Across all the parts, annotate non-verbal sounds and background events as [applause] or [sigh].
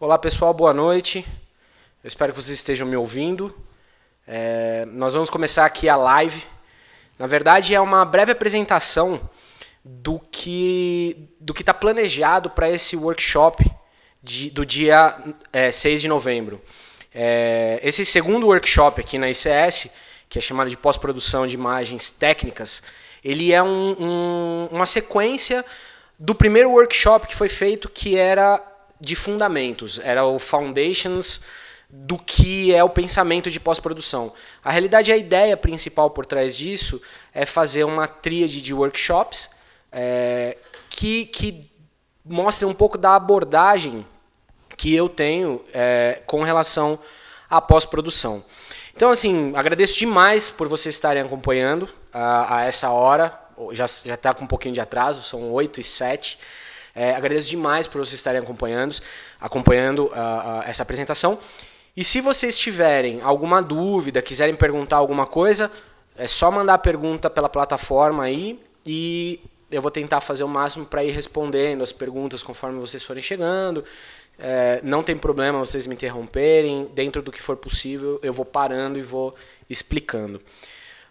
Olá pessoal, boa noite. Eu espero que vocês estejam me ouvindo. É, nós vamos começar aqui a live. Na verdade, é uma breve apresentação do que do que está planejado para esse workshop de, do dia é, 6 de novembro. É, esse segundo workshop aqui na ICS, que é chamado de pós-produção de imagens técnicas, ele é um, um, uma sequência do primeiro workshop que foi feito, que era de fundamentos, era o Foundations do que é o pensamento de pós-produção. A realidade, a ideia principal por trás disso é fazer uma tríade de workshops é, que, que mostre um pouco da abordagem que eu tenho é, com relação à pós-produção. Então, assim, agradeço demais por vocês estarem acompanhando a, ah, a essa hora. Já está com um pouquinho de atraso, são 8 e 7. É, agradeço demais por vocês estarem acompanhando, acompanhando uh, uh, essa apresentação. E se vocês tiverem alguma dúvida, quiserem perguntar alguma coisa, é só mandar a pergunta pela plataforma aí e eu vou tentar fazer o máximo para ir respondendo as perguntas conforme vocês forem chegando. É, não tem problema vocês me interromperem. Dentro do que for possível, eu vou parando e vou explicando.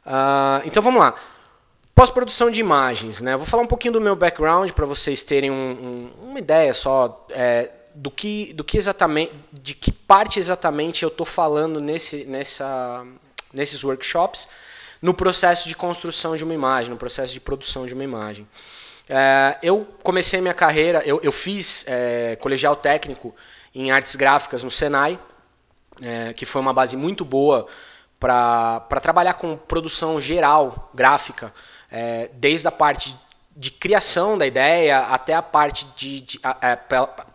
Uh, então vamos lá. Pós-produção de imagens, né? Vou falar um pouquinho do meu background para vocês terem um, um, uma ideia só é, do que, do que exatamente, de que parte exatamente eu estou falando nesse, nessa, nesses workshops, no processo de construção de uma imagem, no processo de produção de uma imagem. É, eu comecei minha carreira, eu, eu fiz é, colegial técnico em artes gráficas no Senai, é, que foi uma base muito boa para trabalhar com produção geral gráfica é, desde a parte de criação da ideia até a parte de. de é,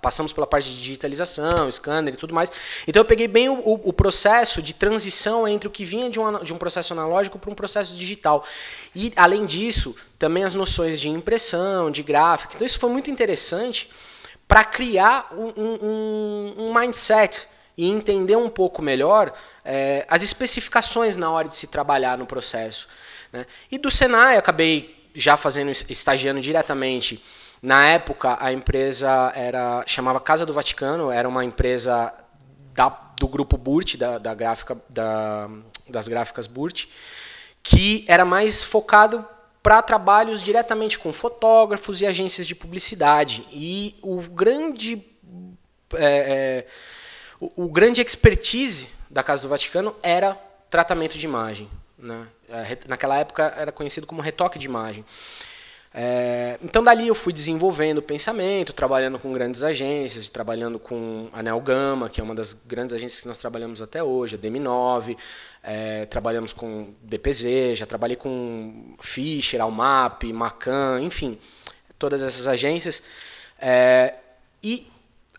passamos pela parte de digitalização, scanner e tudo mais. Então eu peguei bem o, o, processo de transição entre o que vinha de um, de um processo analógico para um processo digital. E, além disso, também as noções de impressão, de gráfico. Então isso foi muito interessante para criar um, um, um mindset e entender um pouco melhor é, as especificações na hora de se trabalhar no processo. Né? E do Senai, acabei já fazendo, estagiando diretamente. Na época, a empresa era chamava Casa do Vaticano, era uma empresa da, do grupo Burt, da, da gráfica, da, das gráficas Burt, que era mais focado para trabalhos diretamente com fotógrafos e agências de publicidade. E o grande, é, é, o, o grande expertise da Casa do Vaticano era tratamento de imagem. Né? É, naquela época era conhecido como retoque de imagem. É, então dali eu fui desenvolvendo o pensamento, trabalhando com grandes agências, trabalhando com a Nelgama, que é uma das grandes agências que nós trabalhamos até hoje, a DM9, é, trabalhamos com DPZ, já trabalhei com Fischer, Almap, Macan, enfim, todas essas agências. É, e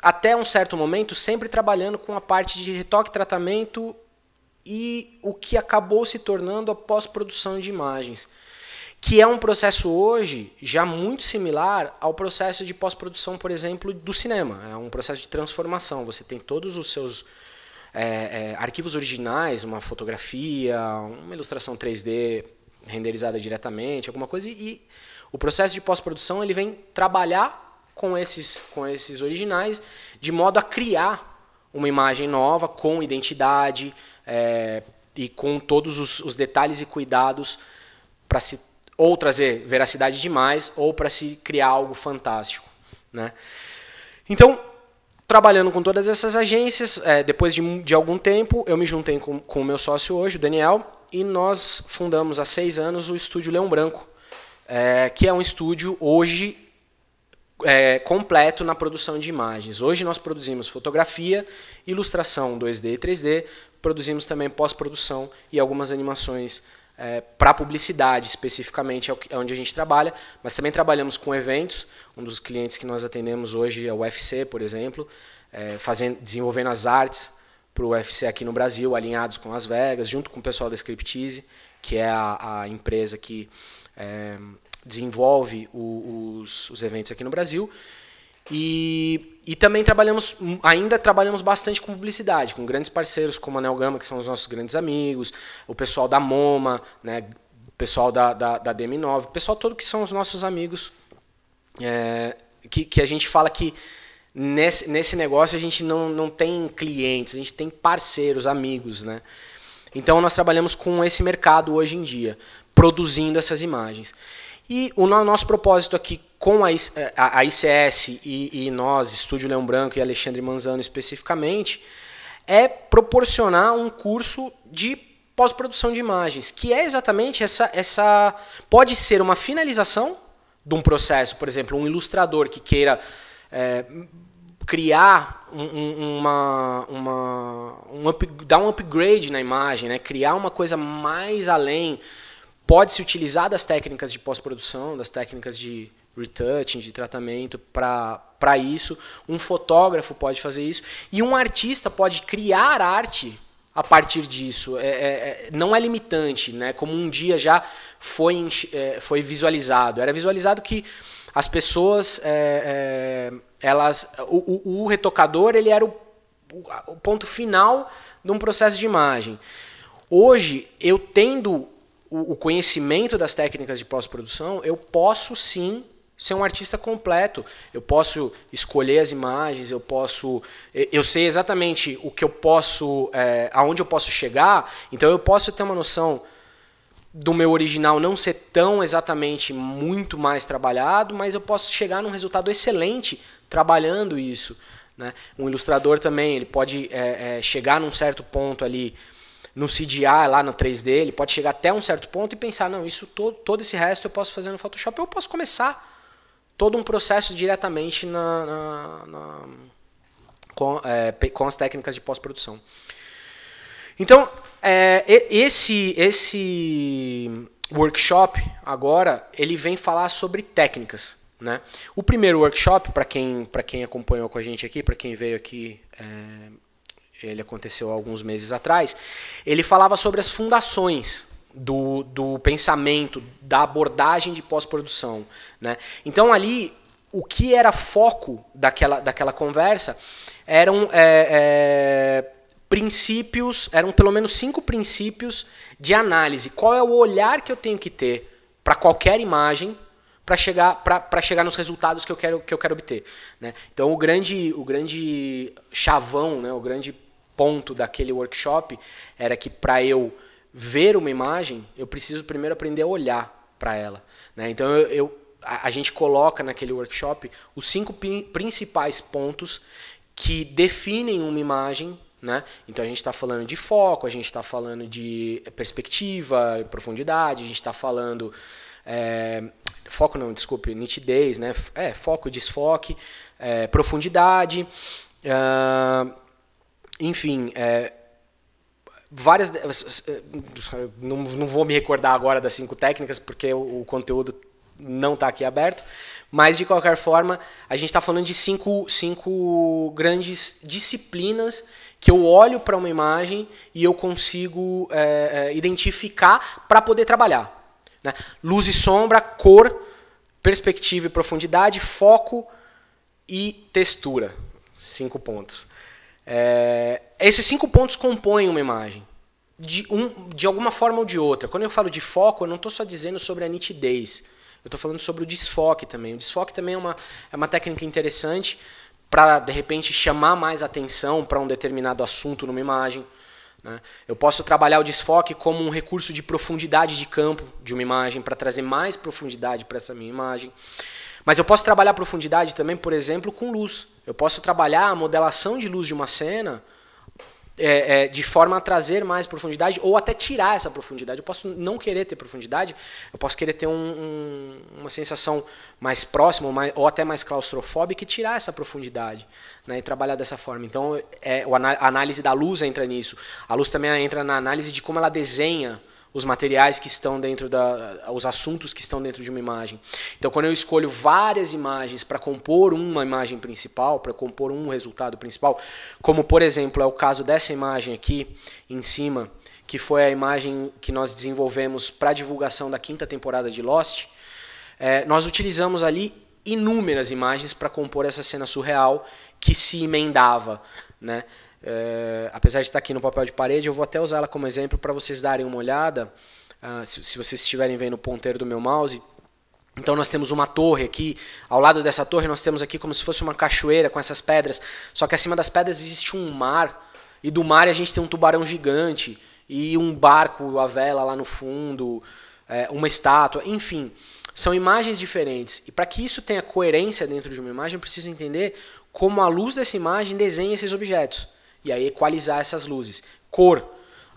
até um certo momento sempre trabalhando com a parte de retoque, tratamento e o que acabou se tornando a pós-produção de imagens, que é um processo hoje já muito similar ao processo de pós-produção, por exemplo, do cinema. É um processo de transformação. Você tem todos os seus é, é, arquivos originais, uma fotografia, uma ilustração 3D renderizada diretamente, alguma coisa, e o processo de pós-produção ele vem trabalhar com esses, com esses originais de modo a criar uma imagem nova, com identidade, é, e com todos os, os detalhes e cuidados para se ou trazer veracidade demais ou para se criar algo fantástico, né? Então, trabalhando com todas essas agências, é, depois de, de, algum tempo, eu me juntei com, com o meu sócio hoje, o Daniel, e nós fundamos há seis anos o Estúdio Leão Branco, é, que é um estúdio hoje é, completo na produção de imagens. Hoje nós produzimos fotografia, ilustração 2D e 3D, produzimos também pós-produção e algumas animações é, para publicidade, especificamente, é, é onde a gente trabalha, mas também trabalhamos com eventos. Um dos clientes que nós atendemos hoje é o UFC, por exemplo, é, fazendo, desenvolvendo as artes para o UFC aqui no Brasil, alinhados com Las Vegas, junto com o pessoal da Scriptease, que é a, a empresa que. É, desenvolve o, os, os eventos aqui no Brasil. E, e, também trabalhamos, ainda trabalhamos bastante com publicidade, com grandes parceiros como a Nelgama, que são os nossos grandes amigos, o pessoal da MoMA, né, o pessoal da, da, da DM9, o pessoal todo que são os nossos amigos, é, que, que a gente fala que nesse, nesse negócio a gente não, não tem clientes, a gente tem parceiros, amigos, né? Então nós trabalhamos com esse mercado hoje em dia, produzindo essas imagens. E o nosso propósito aqui com a, ICS e, nós, Estúdio Leão Branco e Alexandre Manzano especificamente, é proporcionar um curso de pós-produção de imagens, que é exatamente essa, essa. Pode ser uma finalização de um processo, por exemplo, um ilustrador que queira é, criar um, uma, uma um up, dar um upgrade na imagem, né? criar uma coisa mais além pode se utilizar das técnicas de pós-produção, das técnicas de retouching, de tratamento para isso. Um fotógrafo pode fazer isso. E um artista pode criar arte a partir disso. É, é, é não é limitante, né? como um dia já foi, é, foi visualizado. Era visualizado que as pessoas. É, é, elas, o, o, o, retocador ele era o, o ponto final de um processo de imagem. Hoje, eu tendo o, o conhecimento das técnicas de pós-produção, eu posso sim ser um artista completo. Eu posso escolher as imagens, eu posso, eu sei exatamente o que eu posso, é, aonde eu posso chegar. Então eu posso ter uma noção do meu original não ser tão exatamente muito mais trabalhado, mas eu posso chegar num resultado excelente trabalhando isso. Né? Um ilustrador também ele pode é, é, chegar num certo ponto ali no CDI lá no 3D, ele pode chegar até um certo ponto e pensar, não, isso todo, todo esse resto eu posso fazer no Photoshop, eu posso começar todo um processo diretamente na, na, na com, é, com, as técnicas de pós-produção. Então, é, esse, esse workshop agora, ele vem falar sobre técnicas. Né? O primeiro workshop, para quem, quem acompanhou com a gente aqui, para quem veio aqui é, ele aconteceu alguns meses atrás, ele falava sobre as fundações do, do pensamento, da abordagem de pós-produção. Né? Então, ali, o que era foco daquela, daquela conversa eram é, é, princípios, eram pelo menos cinco princípios de análise. Qual é o olhar que eu tenho que ter para qualquer imagem para chegar, chegar nos resultados que eu quero, que eu quero obter. Né? Então, o grande, o grande chavão, né, o grande ponto daquele workshop era que para eu ver uma imagem, eu preciso primeiro aprender a olhar para ela. Né? Então eu, eu a, a, gente coloca naquele workshop os cinco principais pontos que definem uma imagem. Né? Então a gente está falando de foco, a gente está falando de perspectiva, profundidade, a gente está falando. É, foco não, desculpe, nitidez, né? É, foco, desfoque, é, profundidade. Uh, enfim, é, várias. Não, não vou me recordar agora das cinco técnicas, porque o, o conteúdo não está aqui aberto. Mas, de qualquer forma, a gente está falando de cinco, cinco grandes disciplinas que eu olho para uma imagem e eu consigo é, é identificar para poder trabalhar. Né? Luz e sombra, cor, perspectiva e profundidade, foco e textura. Cinco pontos. É, esses cinco pontos compõem uma imagem. De, um, de alguma forma ou de outra. Quando eu falo de foco, eu não estou só dizendo sobre a nitidez. Eu estou falando sobre o desfoque também. O desfoque também é uma, é uma técnica interessante para, de repente, chamar mais atenção para um determinado assunto numa imagem. Né? Eu posso trabalhar o desfoque como um recurso de profundidade de campo de uma imagem, para trazer mais profundidade para essa minha imagem. Mas eu posso trabalhar profundidade também, por exemplo, com luz. Eu posso trabalhar a modelação de luz de uma cena é, é, de forma a trazer mais profundidade ou até tirar essa profundidade. Eu posso não querer ter profundidade, eu posso querer ter um, um, uma sensação mais próxima ou, mais, ou, até mais claustrofóbica e tirar essa profundidade né, e trabalhar dessa forma. Então, é, a análise da luz entra nisso. A luz também entra na análise de como ela desenha os materiais que estão dentro da os assuntos que estão dentro de uma imagem. Então quando eu escolho várias imagens para compor uma imagem principal, para compor um resultado principal, como por exemplo é o caso dessa imagem aqui em cima, que foi a imagem que nós desenvolvemos para divulgação da quinta temporada de Lost, é, nós utilizamos ali inúmeras imagens para compor essa cena surreal que se emendava, né? É, apesar de estar tá aqui no papel de parede, eu vou até usá-la como exemplo para vocês darem uma olhada. Ah, se, se vocês estiverem vendo o ponteiro do meu mouse, então nós temos uma torre aqui, ao lado dessa torre nós temos aqui como se fosse uma cachoeira com essas pedras, só que acima das pedras existe um mar, e do mar a gente tem um tubarão gigante, e um barco, a vela lá no fundo, é, uma estátua, enfim, são imagens diferentes. E para que isso tenha coerência dentro de uma imagem, eu preciso entender como a luz dessa imagem desenha esses objetos e aí equalizar essas luzes. Cor,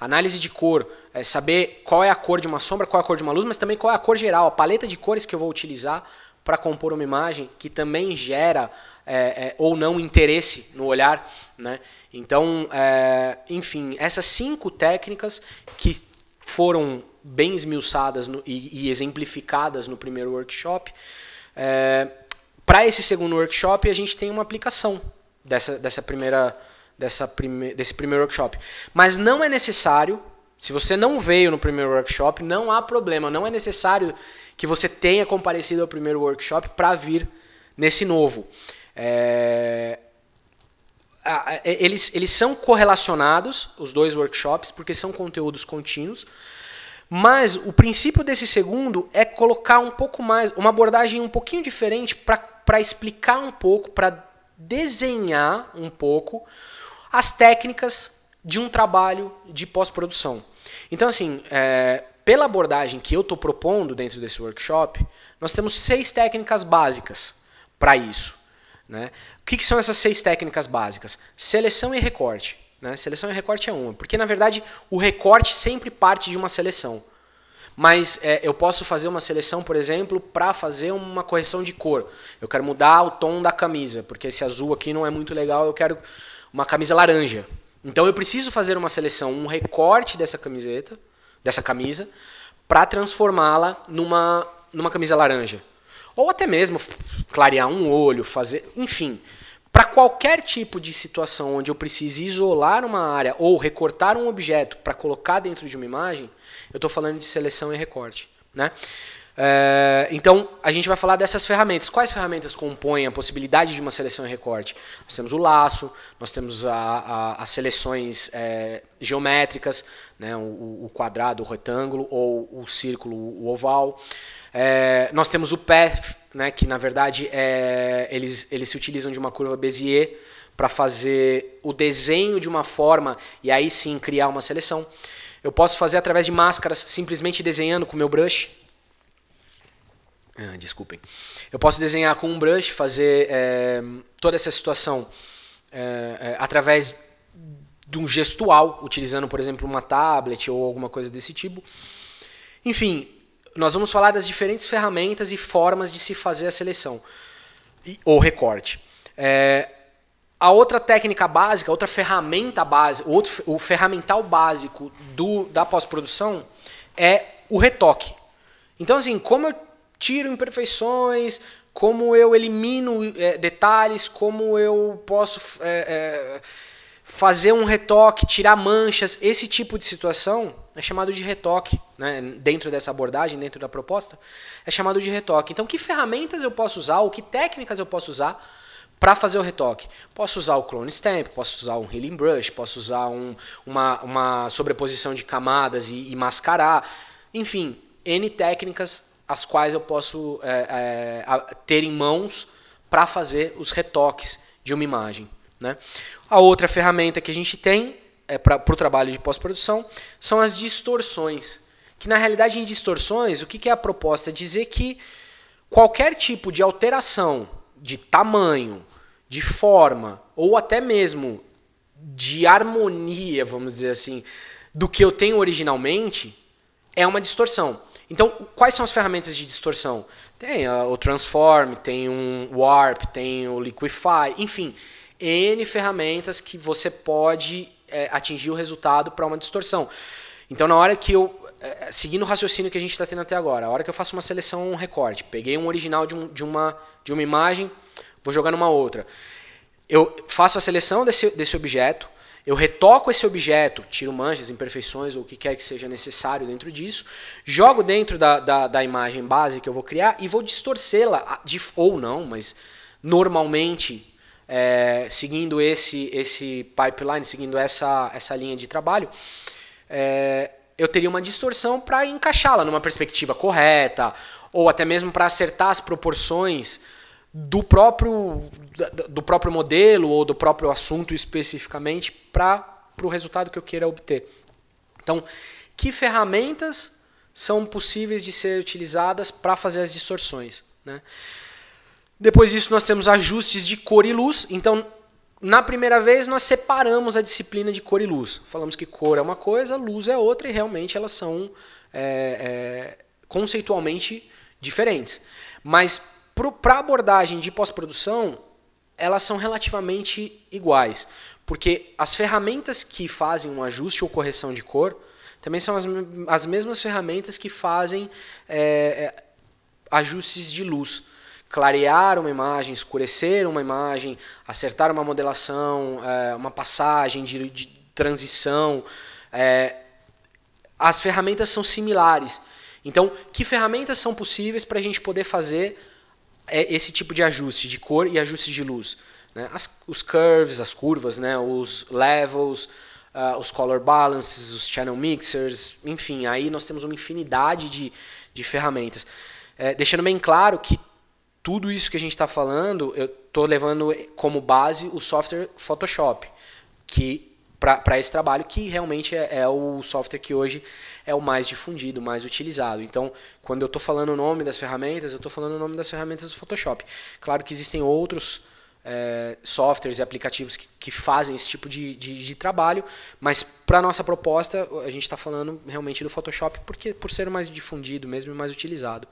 análise de cor, é saber qual é a cor de uma sombra, qual é a cor de uma luz, mas também qual é a cor geral, a paleta de cores que eu vou utilizar para compor uma imagem que também gera é, é, ou não interesse no olhar. Né? Então, é, enfim, essas cinco técnicas que foram bem esmiuçadas no, e, e, exemplificadas no primeiro workshop, é, para esse segundo workshop a gente tem uma aplicação dessa, dessa primeira dessa prime desse primeiro workshop. Mas não é necessário, se você não veio no primeiro workshop, não há problema, não é necessário que você tenha comparecido ao primeiro workshop para vir nesse novo. É, é... Eles, eles são correlacionados, os dois workshops, porque são conteúdos contínuos. Mas o princípio desse segundo é colocar um pouco mais, uma abordagem um pouquinho diferente para explicar um pouco, para desenhar um pouco as técnicas de um trabalho de pós-produção. Então, assim, é, pela abordagem que eu estou propondo dentro desse workshop, nós temos seis técnicas básicas para isso. Né? O que, que, são essas seis técnicas básicas? Seleção e recorte. Né? Seleção e recorte é uma, porque na verdade o recorte sempre parte de uma seleção. Mas é, eu posso fazer uma seleção, por exemplo, para fazer uma correção de cor. Eu quero mudar o tom da camisa, porque esse azul aqui não é muito legal, eu quero uma camisa laranja. Então eu preciso fazer uma seleção, um recorte dessa camiseta, dessa camisa, para transformá-la numa, numa camisa laranja. Ou até mesmo clarear um olho, fazer. Enfim. Para qualquer tipo de situação onde eu precise isolar uma área ou recortar um objeto para colocar dentro de uma imagem, eu estou falando de seleção e recorte. Né? É, então, a gente vai falar dessas ferramentas. Quais ferramentas compõem a possibilidade de uma seleção em recorte? Nós temos o laço, nós temos a, a, as seleções é, geométricas, né, o, o, quadrado, o retângulo, ou o círculo, o oval. É, nós temos o path, né, que na verdade é, eles, eles se utilizam de uma curva Bézier para fazer o desenho de uma forma e aí sim criar uma seleção. Eu posso fazer através de máscaras, simplesmente desenhando com o meu brush. Ah, desculpem. Eu posso desenhar com um brush, fazer é, toda essa situação é, através de um gestual, utilizando, por exemplo, uma tablet ou alguma coisa desse tipo. Enfim, nós vamos falar das diferentes ferramentas e formas de se fazer a seleção ou recorte. É, a outra técnica básica, outra ferramenta básica, outro, o ferramental básico do, da pós-produção é o retoque. Então, assim, como eu tiro imperfeições, como eu elimino é, detalhes, como eu posso é, é, fazer um retoque, tirar manchas, esse tipo de situação é chamado de retoque, né? dentro dessa abordagem, dentro da proposta, é chamado de retoque. Então, que ferramentas eu posso usar, ou que técnicas eu posso usar para fazer o retoque? Posso usar o clone stamp, posso usar um healing brush, posso usar um, uma, uma, sobreposição de camadas e, e mascarar, enfim, N técnicas as quais eu posso é, é, ter em mãos para fazer os retoques de uma imagem. Né? A outra ferramenta que a gente tem é, para o trabalho de pós-produção são as distorções. Que na realidade, em distorções, o que, que é a proposta? É dizer que qualquer tipo de alteração de tamanho, de forma ou até mesmo de harmonia, vamos dizer assim, do que eu tenho originalmente, é uma distorção. Então, quais são as ferramentas de distorção? Tem uh, o Transform, tem um Warp, tem o Liquify, enfim, N ferramentas que você pode é, atingir o resultado para uma distorção. Então, na hora que eu. É, seguindo o raciocínio que a gente está tendo até agora, a hora que eu faço uma seleção, um recorte, peguei um original de, um, de, uma, de uma imagem, vou jogar numa outra. Eu faço a seleção desse, desse objeto, eu retoco esse objeto, tiro manchas, imperfeições ou o que quer que seja necessário dentro disso, jogo dentro da, da, da imagem base que eu vou criar e vou distorcê-la, ah, ou não, mas normalmente, é, seguindo esse, esse pipeline, seguindo essa, essa linha de trabalho, é, eu teria uma distorção para encaixá-la numa perspectiva correta, ou até mesmo para acertar as proporções do próprio do próprio modelo ou do próprio assunto especificamente para o resultado que eu queira obter. Então, que ferramentas são possíveis de ser utilizadas para fazer as distorções? Né? Depois disso, nós temos ajustes de cor e luz. Então, na primeira vez, nós separamos a disciplina de cor e luz. Falamos que cor é uma coisa, luz é outra, e realmente elas são é, é, conceitualmente diferentes. Mas para abordagem de pós-produção, elas são relativamente iguais, porque as ferramentas que fazem um ajuste ou correção de cor também são as, as mesmas ferramentas que fazem é, é, ajustes de luz. Clarear uma imagem, escurecer uma imagem, acertar uma modelação, é, uma passagem de, de transição. É, as ferramentas são similares. Então, que ferramentas são possíveis para a gente poder fazer é esse tipo de ajuste de cor e ajuste de luz. Né? As, os curves, as curvas, né? os levels, uh, os color balances, os channel mixers, enfim, aí nós temos uma infinidade de, de ferramentas. É, deixando bem claro que tudo isso que a gente está falando, eu estou levando como base o software Photoshop, que para esse trabalho, que realmente é, é, o software que hoje é o mais difundido, mais utilizado. Então, quando eu estou falando o nome das ferramentas, eu estou falando o nome das ferramentas do Photoshop. Claro que existem outros é, softwares e aplicativos que, que fazem esse tipo de, de, de trabalho, mas para a nossa proposta, a gente está falando realmente do Photoshop, porque por ser mais difundido mesmo e mais utilizado.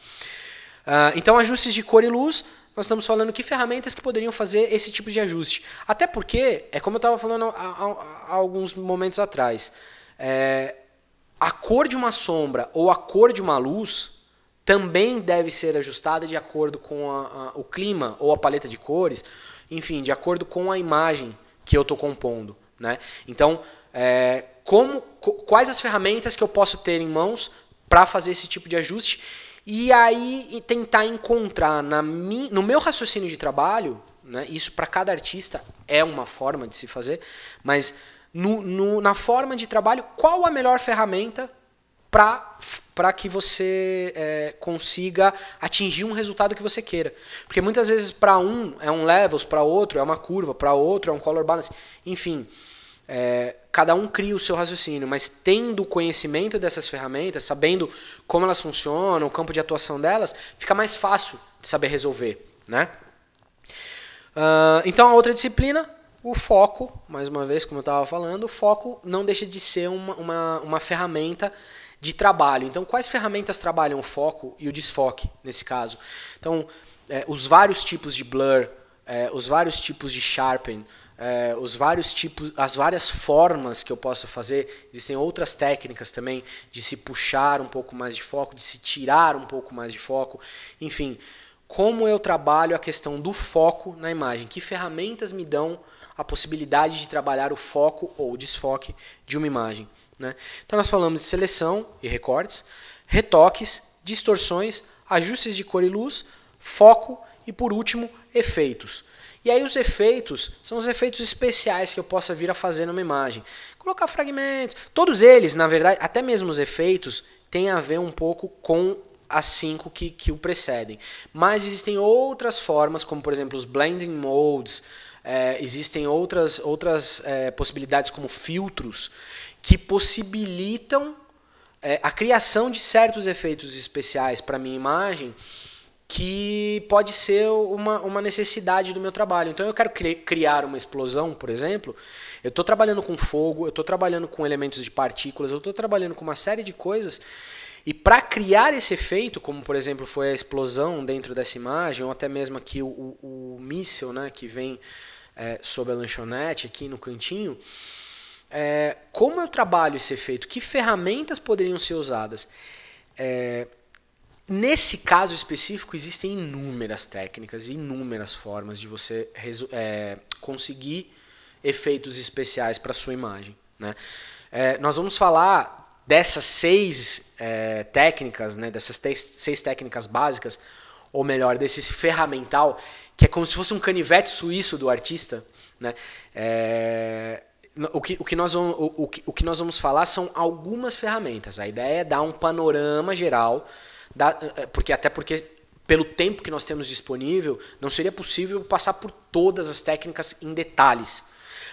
Uh, então, ajustes de cor e luz nós estamos falando que ferramentas que poderiam fazer esse tipo de ajuste. Até porque, é como eu estava falando há, há, há, alguns momentos atrás, é, a cor de uma sombra ou a cor de uma luz também deve ser ajustada de acordo com a, a, o clima ou a paleta de cores, enfim, de acordo com a imagem que eu estou compondo. Né? Então, é, como, quais as ferramentas que eu posso ter em mãos para fazer esse tipo de ajuste? E aí tentar encontrar na mi, no meu raciocínio de trabalho, né, isso para cada artista é uma forma de se fazer, mas no, no, na forma de trabalho, qual a melhor ferramenta para que você é, consiga atingir um resultado que você queira. Porque muitas vezes para um é um levels, para outro é uma curva, para outro é um color balance, enfim. É, cada um cria o seu raciocínio, mas tendo conhecimento dessas ferramentas, sabendo como elas funcionam, o campo de atuação delas, fica mais fácil de saber resolver. Né? Uh, então, a outra disciplina, o foco, mais uma vez, como eu estava falando, o foco não deixa de ser uma, uma, uma ferramenta de trabalho. Então, quais ferramentas trabalham o foco e o desfoque nesse caso? Então, é, os vários tipos de blur, é, os vários tipos de sharpen, é, os vários tipos, as várias formas que eu posso fazer. Existem outras técnicas também de se puxar um pouco mais de foco, de se tirar um pouco mais de foco. Enfim, como eu trabalho a questão do foco na imagem? Que ferramentas me dão a possibilidade de trabalhar o foco ou o desfoque de uma imagem? Né? Então, nós falamos de seleção e recortes, retoques, distorções, ajustes de cor e luz, foco e, por último, efeitos. E aí os efeitos são os efeitos especiais que eu possa vir a fazer numa imagem. Colocar fragmentos, todos eles, na verdade, até mesmo os efeitos, têm a ver um pouco com as cinco que, que o precedem. Mas existem outras formas, como por exemplo os blending modes, é, existem outras, outras é, possibilidades como filtros que possibilitam é, a criação de certos efeitos especiais para minha imagem que pode ser uma, uma necessidade do meu trabalho. Então eu quero criar uma explosão, por exemplo. Eu estou trabalhando com fogo, eu estou trabalhando com elementos de partículas, eu estou trabalhando com uma série de coisas. E para criar esse efeito, como por exemplo foi a explosão dentro dessa imagem, ou até mesmo aqui o, o, o míssil né, que vem é, sob a lanchonete aqui no cantinho, é, como eu trabalho esse efeito? Que ferramentas poderiam ser usadas? É, Nesse caso específico, existem inúmeras técnicas, inúmeras formas de você é, conseguir efeitos especiais para sua imagem. Né? É, nós vamos falar dessas seis é, técnicas, né, dessas seis técnicas básicas, ou melhor, desse ferramental, que é como se fosse um canivete suíço do artista. Né? É, o que, o, que nós vamos, o, o, que, o que nós vamos falar são algumas ferramentas. A ideia é dar um panorama geral da, eh, porque até porque pelo tempo que nós temos disponível, não seria possível passar por todas as técnicas em detalhes.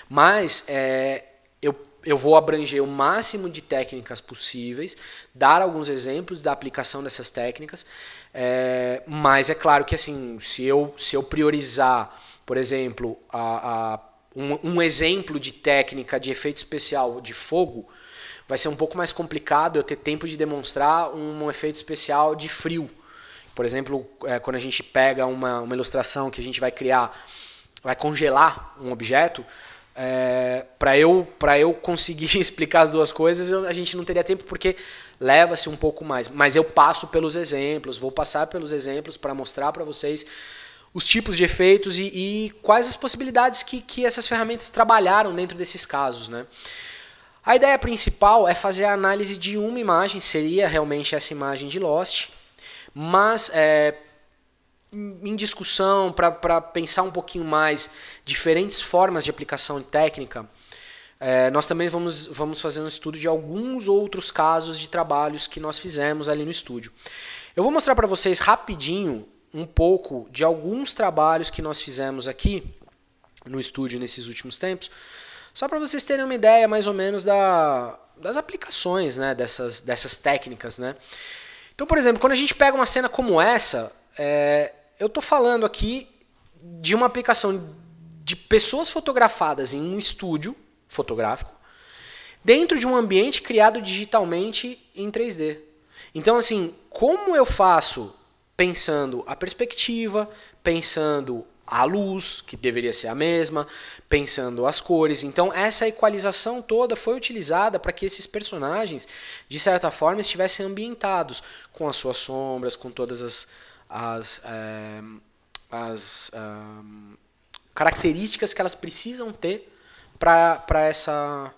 Mas é, eu, eu vou abranger o máximo de técnicas possíveis, dar alguns exemplos da aplicação dessas técnicas, é, mas é claro que assim, se eu, se eu priorizar, por exemplo, a, a um, um exemplo de técnica de efeito especial de fogo, vai ser um pouco mais complicado eu ter tempo de demonstrar um efeito especial de frio. Por exemplo, é, quando a gente pega uma, uma ilustração que a gente vai criar, vai congelar um objeto, é, para eu para eu conseguir [laughs] explicar as duas coisas eu, a gente não teria tempo porque leva-se um pouco mais mas eu passo pelos exemplos vou passar pelos exemplos para mostrar para vocês os tipos de efeitos e, e, quais as possibilidades que, que essas ferramentas trabalharam dentro desses casos né a ideia principal é fazer a análise de uma imagem, seria realmente essa imagem de Lost, mas é, em discussão, para pensar um pouquinho mais diferentes formas de aplicação técnica, é, nós também vamos, vamos fazer um estudo de alguns outros casos de trabalhos que nós fizemos ali no estúdio. Eu vou mostrar para vocês rapidinho um pouco de alguns trabalhos que nós fizemos aqui no estúdio nesses últimos tempos, só para vocês terem uma ideia mais ou menos da, das aplicações né, dessas, dessas técnicas. Né? Então, por exemplo, quando a gente pega uma cena como essa, é, eu estou falando aqui de uma aplicação de pessoas fotografadas em um estúdio fotográfico dentro de um ambiente criado digitalmente em 3D. Então, assim, como eu faço pensando a perspectiva, pensando a luz, que deveria ser a mesma, pensando as cores. Então, essa equalização toda foi utilizada para que esses personagens, de certa forma, estivessem ambientados com as suas sombras, com todas as, as, é, as é, características que elas precisam ter para essa,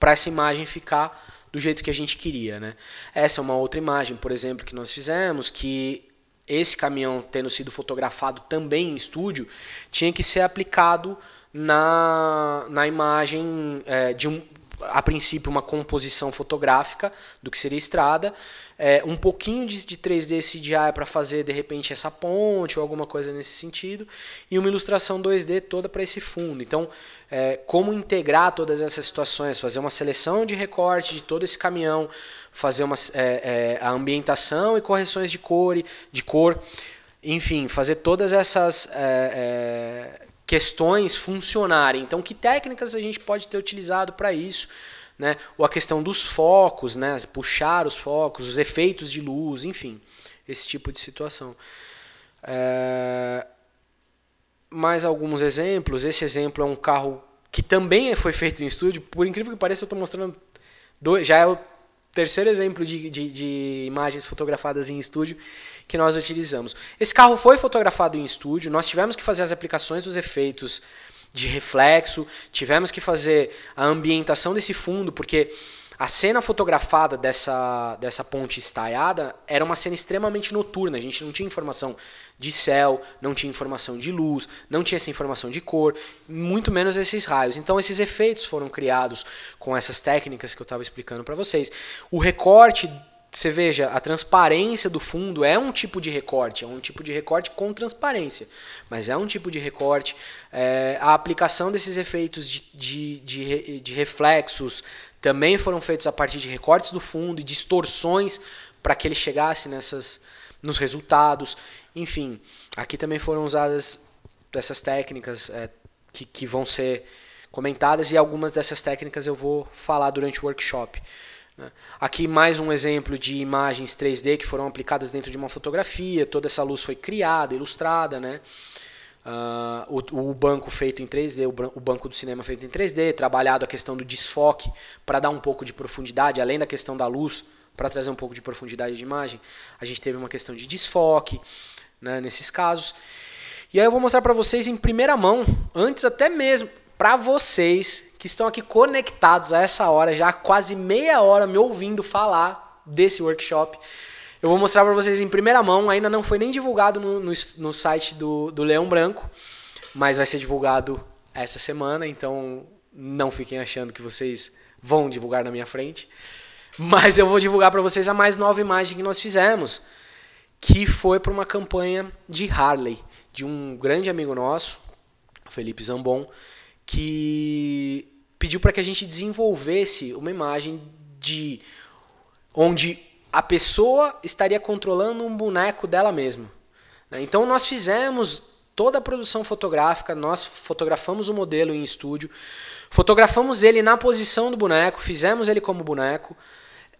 essa imagem ficar do jeito que a gente queria. Né? Essa é uma outra imagem, por exemplo, que nós fizemos, que esse caminhão tendo sido fotografado também em estúdio, tinha que ser aplicado na, na imagem é, de um, a princípio uma composição fotográfica do que seria estrada, é, um pouquinho de, de 3D CGI para fazer de repente essa ponte ou alguma coisa nesse sentido, e uma ilustração 2D toda para esse fundo. Então, é, como integrar todas essas situações, fazer uma seleção de recorte de todo esse caminhão, fazer uma, é, é, a ambientação e correções de cor, de cor enfim, fazer todas essas é, é, questões funcionarem. Então, que técnicas a gente pode ter utilizado para isso? Né? Ou a questão dos focos, né? puxar os focos, os efeitos de luz, enfim, esse tipo de situação. É... Mais alguns exemplos. Esse exemplo é um carro que também foi feito em estúdio. Por incrível que pareça, eu estou mostrando dois, já é o terceiro exemplo de, de, de, imagens fotografadas em estúdio que nós utilizamos. Esse carro foi fotografado em estúdio, nós tivemos que fazer as aplicações dos efeitos de reflexo, tivemos que fazer a ambientação desse fundo, porque a cena fotografada dessa, dessa ponte estaiada era uma cena extremamente noturna, a gente não tinha informação de céu, não tinha informação de luz, não tinha essa informação de cor, muito menos esses raios. Então esses efeitos foram criados com essas técnicas que eu estava explicando para vocês. O recorte você veja, a transparência do fundo é um tipo de recorte, é um tipo de recorte com transparência, mas é um tipo de recorte. É, a aplicação desses efeitos de, de, de, de, reflexos também foram feitos a partir de recortes do fundo e distorções para que ele chegasse nessas, nos resultados. Enfim, aqui também foram usadas dessas técnicas é, que, que vão ser comentadas e algumas dessas técnicas eu vou falar durante o workshop. Né. Aqui mais um exemplo de imagens 3D que foram aplicadas dentro de uma fotografia, toda essa luz foi criada, ilustrada, né? Uh, o, o, banco feito em 3D, o, o, banco do cinema feito em 3D, trabalhado a questão do desfoque para dar um pouco de profundidade, além da questão da luz, para trazer um pouco de profundidade de imagem. A gente teve uma questão de desfoque, né, nesses casos. E aí eu vou mostrar para vocês em primeira mão, antes até mesmo para vocês que estão aqui conectados a essa hora, já quase meia hora me ouvindo falar desse workshop. Eu vou mostrar para vocês em primeira mão, ainda não foi nem divulgado no, no, no site do, do Leão Branco, mas vai ser divulgado essa semana, então não fiquem achando que vocês vão divulgar na minha frente. Mas eu vou divulgar para vocês a mais nova imagem que nós fizemos que foi para uma campanha de Harley, de um grande amigo nosso, Felipe Zambon, que pediu para que a gente desenvolvesse uma imagem de onde a pessoa estaria controlando um boneco dela mesma. Né? Então nós fizemos toda a produção fotográfica, nós fotografamos o modelo em estúdio, fotografamos ele na posição do boneco, fizemos ele como boneco,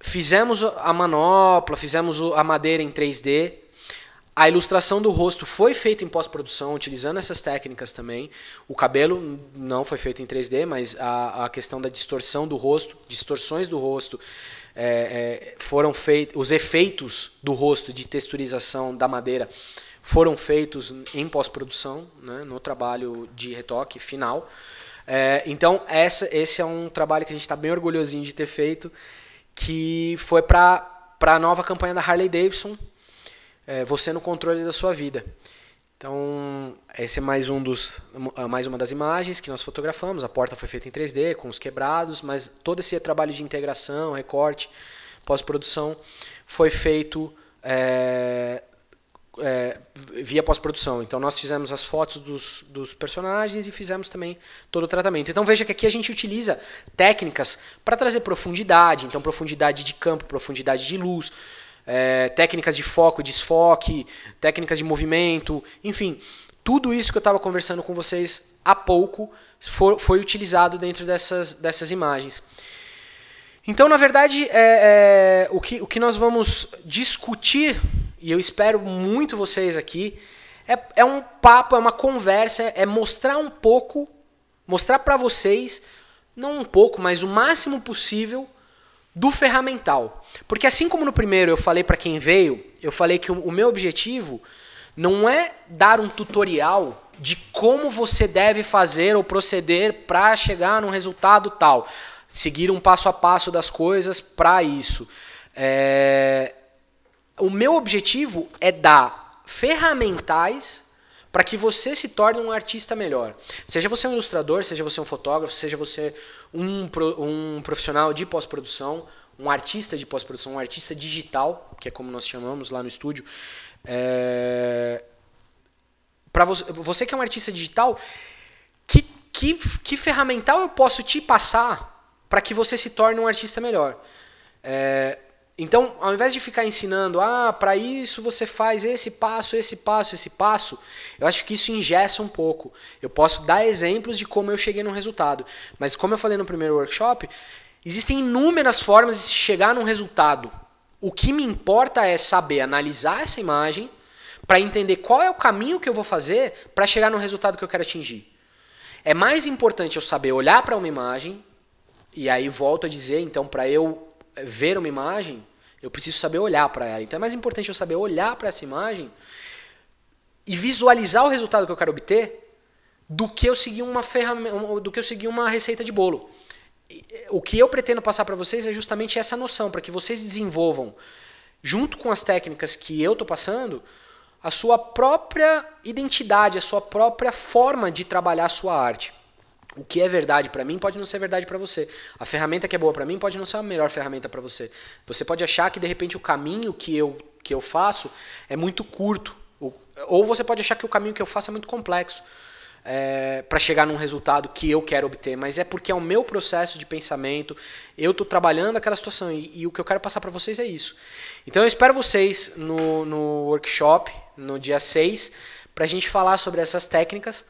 Fizemos a manopla, fizemos a madeira em 3D. A ilustração do rosto foi feita em pós-produção, utilizando essas técnicas também. O cabelo não foi feito em 3D, mas a, a questão da distorção do rosto, distorções do rosto, é, é, foram feitos, os efeitos do rosto de texturização da madeira foram feitos em pós-produção, né, no trabalho de retoque final. É, então, essa, esse é um trabalho que a gente está bem orgulhosinho de ter feito que foi para a nova campanha da Harley Davidson, é, Você no Controle da Sua Vida. Então, esse é mais, um dos, é mais uma das imagens que nós fotografamos. A porta foi feita em 3D, com os quebrados, mas todo esse trabalho de integração, recorte, pós-produção, foi feito é, é, via pós-produção. Então nós fizemos as fotos dos, dos, personagens e fizemos também todo o tratamento. Então veja que aqui a gente utiliza técnicas para trazer profundidade, então profundidade de campo, profundidade de luz, é, técnicas de foco, e desfoque, técnicas de movimento, enfim, tudo isso que eu estava conversando com vocês há pouco for, foi utilizado dentro dessas, dessas imagens. Então, na verdade, é, é o, que, o que nós vamos discutir e eu espero muito vocês aqui. É, é um papo, é uma conversa, é mostrar um pouco, mostrar para vocês, não um pouco, mas o máximo possível do ferramental. Porque assim como no primeiro eu falei para quem veio, eu falei que o, o meu objetivo não é dar um tutorial de como você deve fazer ou proceder para chegar num resultado tal. Seguir um passo a passo das coisas para isso. É, o meu objetivo é dar ferramentais para que você se torne um artista melhor. Seja você um ilustrador, seja você um fotógrafo, seja você um, um profissional de pós-produção, um artista de pós-produção, um artista digital, que é como nós chamamos lá no estúdio. É... Eh, para você, você que é um artista digital, que, que, que ferramental eu posso te passar para que você se torne um artista melhor? É... Então, ao invés de ficar ensinando, ah, para isso você faz esse passo, esse passo, esse passo, eu acho que isso ingessa um pouco. Eu posso dar exemplos de como eu cheguei num resultado. Mas, como eu falei no primeiro workshop, existem inúmeras formas de chegar num resultado. O que me importa é saber analisar essa imagem para entender qual é o caminho que eu vou fazer para chegar no resultado que eu quero atingir. É mais importante eu saber olhar para uma imagem, e aí volto a dizer, então, para eu ver uma imagem, eu preciso saber olhar para ela. Então é mais importante eu saber olhar para essa imagem e visualizar o resultado que eu quero obter do que eu seguir uma ferramenta, do que eu seguir uma receita de bolo. Eh, o que eu pretendo passar para vocês é justamente essa noção, para que vocês desenvolvam, junto com as técnicas que eu estou passando, a sua própria identidade, a sua própria forma de trabalhar a sua arte. O que é verdade para mim pode não ser verdade para você. A ferramenta que é boa para mim pode não ser a melhor ferramenta para você. Você pode achar que de repente o caminho que eu, que eu faço é muito curto. Ou você pode achar que o caminho que eu faço é muito complexo é, para chegar num resultado que eu quero obter. Mas é porque é o meu processo de pensamento, eu estou trabalhando aquela situação e, e, o que eu quero passar para vocês é isso. Então eu espero vocês no, no workshop, no dia 6, para a gente falar sobre essas técnicas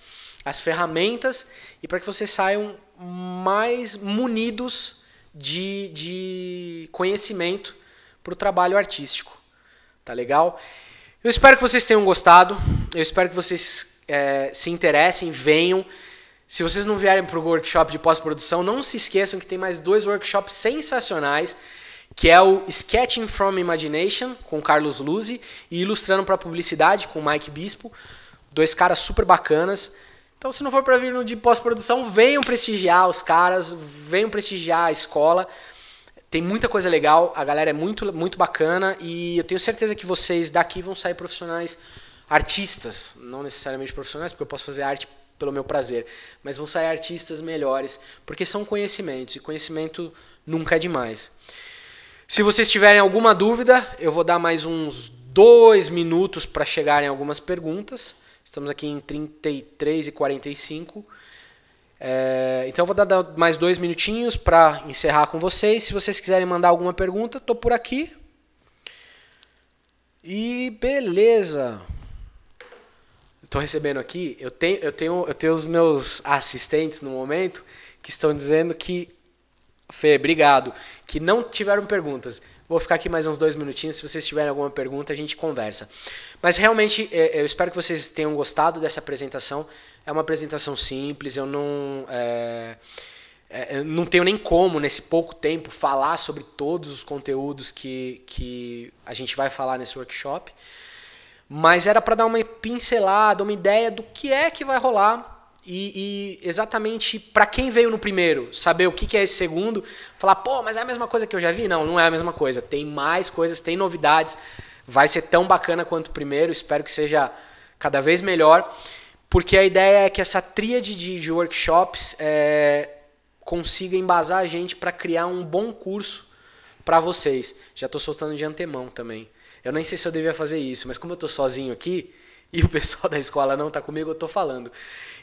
as ferramentas e para que vocês saiam mais munidos de, de conhecimento para o trabalho artístico. Tá legal? Eu espero que vocês tenham gostado. Eu espero que vocês é, se interessem, venham. Se vocês não vierem para o workshop de pós-produção, não se esqueçam que tem mais dois workshops sensacionais, que é o Sketching from Imagination, com Carlos Luzi e Ilustrando para Publicidade, com Mike Bispo. Dois caras super bacanas. Então, se não for para vir no de pós-produção, venham prestigiar os caras, venham prestigiar a escola. Tem muita coisa legal, a galera é muito, muito bacana e eu tenho certeza que vocês daqui vão sair profissionais artistas, não necessariamente profissionais, porque eu posso fazer arte pelo meu prazer, mas vão sair artistas melhores, porque são conhecimentos e conhecimento nunca é demais. Se vocês tiverem alguma dúvida, eu vou dar mais uns dois minutos para chegarem algumas perguntas. Estamos aqui em 33 e 45. É, então eu vou dar mais dois minutinhos para encerrar com vocês. Se vocês quiserem mandar alguma pergunta, estou por aqui. E beleza. Estou recebendo aqui. Eu tenho, eu tenho, eu tenho os meus assistentes no momento que estão dizendo que Fê, obrigado. Que não tiveram perguntas. Vou ficar aqui mais uns dois minutinhos. Se vocês tiverem alguma pergunta, a gente conversa. Mas realmente, é, é, eu espero que vocês tenham gostado dessa apresentação. É uma apresentação simples, eu não. É, é não tenho nem como, nesse pouco tempo, falar sobre todos os conteúdos que, que a gente vai falar nesse workshop. Mas era para dar uma pincelada, uma ideia do que é que vai rolar e, e exatamente para quem veio no primeiro, saber o que, que é esse segundo, falar, pô, mas é a mesma coisa que eu já vi? Não, não é a mesma coisa. Tem mais coisas, tem novidades. Vai ser tão bacana quanto o primeiro. Espero que seja cada vez melhor. Porque a ideia é que essa tríade de, de workshops é, consiga embasar a gente para criar um bom curso para vocês. Já estou soltando de antemão também. Eu nem sei se eu devia fazer isso, mas como eu estou sozinho aqui, [laughs] e o pessoal da escola não está comigo, eu estou falando.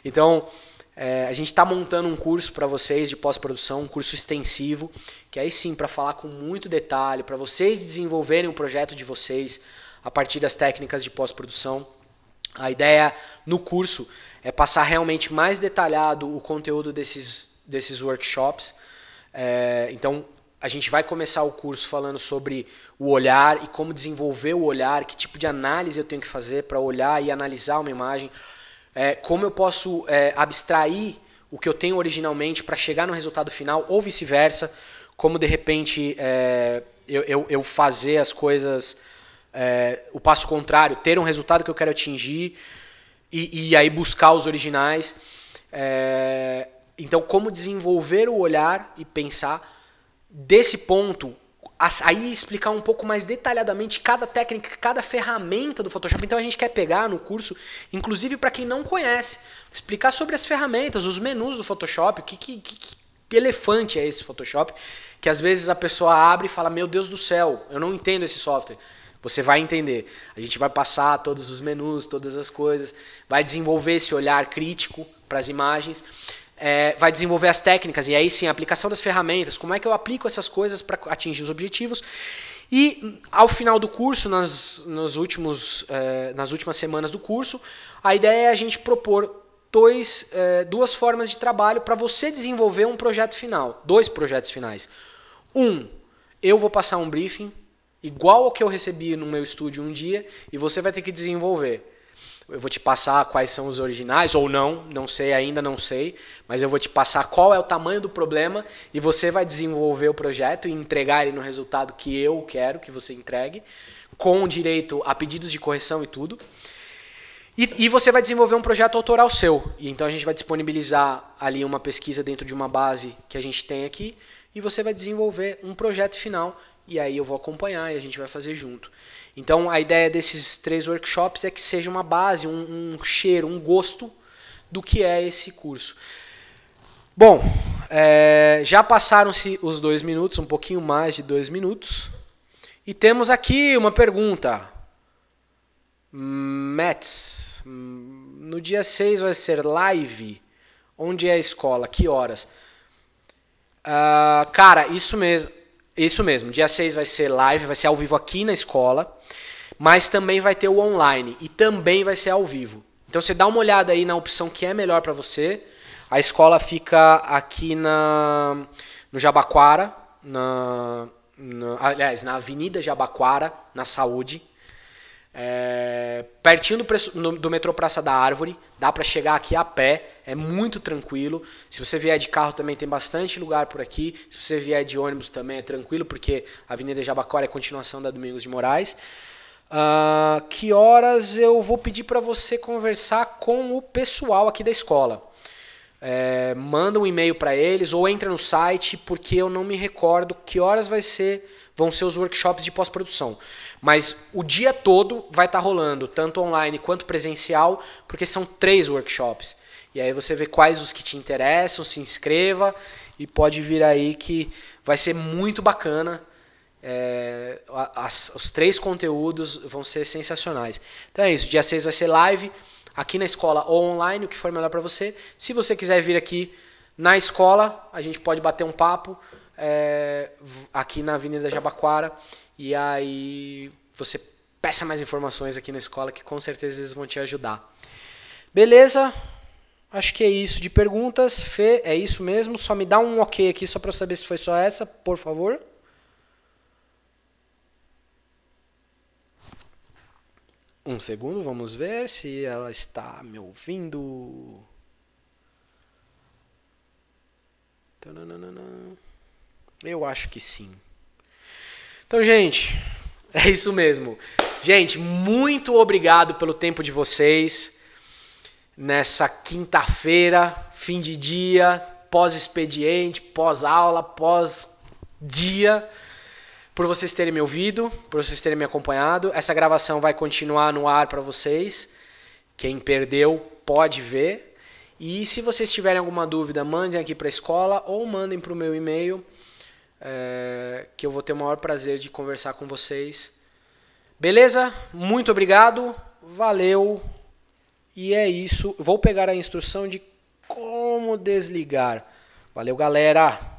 Então, é, a gente está montando um curso para vocês de pós-produção, um curso extensivo, que aí sim, para falar com muito detalhe, para vocês desenvolverem o projeto de vocês a partir das técnicas de pós-produção. A ideia no curso é passar realmente mais detalhado o conteúdo desses, desses workshops. É, então, a gente vai começar o curso falando sobre o olhar e como desenvolver o olhar, que tipo de análise eu tenho que fazer para olhar e analisar uma imagem, é, como eu posso é, abstrair o que eu tenho originalmente para chegar no resultado final ou vice-versa, como de repente é, eu, eu, eu, fazer as coisas é, o passo contrário, ter um resultado que eu quero atingir e, e aí buscar os originais. É, então, como desenvolver o olhar e pensar desse ponto, aí explicar um pouco mais detalhadamente cada técnica, cada ferramenta do Photoshop. Então a gente quer pegar no curso, inclusive para quem não conhece, explicar sobre as ferramentas, os menus do Photoshop, que, que, que, elefante é esse Photoshop, que às vezes a pessoa abre e fala: Meu Deus do céu, eu não entendo esse software. Você vai entender. A gente vai passar todos os menus, todas as coisas, vai desenvolver esse olhar crítico para as imagens é, vai desenvolver as técnicas, e aí sim, a aplicação das ferramentas, como é que eu aplico essas coisas para atingir os objetivos. E ao final do curso, nas, nas, últimos, é, nas últimas semanas do curso, a ideia é a gente propor dois, é, duas formas de trabalho para você desenvolver um projeto final, dois projetos finais. Um, eu vou passar um briefing, igual ao que eu recebi no meu estúdio um dia, e você vai ter que desenvolver eu vou te passar quais são os originais ou não, não sei ainda, não sei, mas eu vou te passar qual é o tamanho do problema e você vai desenvolver o projeto e entregar ele no resultado que eu quero que você entregue, com direito a pedidos de correção e tudo. E, e você vai desenvolver um projeto autoral seu. E então a gente vai disponibilizar ali uma pesquisa dentro de uma base que a gente tem aqui e você vai desenvolver um projeto final e aí eu vou acompanhar e a gente vai fazer junto. Então a ideia desses três workshops é que seja uma base, um, um cheiro, um gosto do que é esse curso. Bom, é, já passaram-se os dois minutos, um pouquinho mais de dois minutos, e temos aqui uma pergunta. Mets, no dia 6 vai ser live. Onde é a escola? Que horas? Uh, cara, isso mesmo. Isso mesmo, dia 6 vai ser live, vai ser ao vivo aqui na escola, mas também vai ter o online e também vai ser ao vivo. Então você dá uma olhada aí na opção que é melhor para você. A escola fica aqui na no Jabaquara, na, na, aliás, na Avenida Jabaquara, na Saúde. É, pertinho do, do, metrô Praça da Árvore, dá para chegar aqui a pé, é muito tranquilo. Se você vier de carro também tem bastante lugar por aqui. Se você vier de ônibus também é tranquilo, porque a Avenida Jabacora é continuação da Domingos de Moraes. Uh, que horas eu vou pedir para você conversar com o pessoal aqui da escola? É, manda um e-mail para eles ou entra no site, porque eu não me recordo que horas vai ser, vão ser os workshops de pós-produção. Mas o dia todo vai estar tá rolando, tanto online quanto presencial, porque são três workshops. E aí você vê quais os que te interessam, se inscreva e pode vir aí que vai ser muito bacana. É, as, os três conteúdos vão ser sensacionais. Então é isso, dia 6 vai ser live aqui na escola ou online, o que for melhor para você. Se você quiser vir aqui na escola, a gente pode bater um papo é, aqui na Avenida Jabaquara e aí você peça mais informações aqui na escola que com certeza eles vão te ajudar. Beleza? Acho que é isso de perguntas. Fê, é isso mesmo? Só me dá um ok aqui só para eu saber se foi só essa, por favor. Um segundo, vamos ver se ela está me ouvindo. Eu acho que sim. Então, gente, [laughs] é isso mesmo. Gente, muito obrigado pelo tempo de vocês nessa quinta-feira, fim de dia, pós-expediente, pós-aula, pós-dia, por vocês terem me ouvido, por vocês terem me acompanhado. Essa gravação vai continuar no ar para vocês. Quem perdeu pode ver. E se vocês tiverem alguma dúvida, mandem aqui para a escola ou mandem para o meu e-mail é, que eu vou ter o maior prazer de conversar com vocês. Beleza? Muito obrigado, valeu. E é isso. Vou pegar a instrução de como desligar. Valeu, galera!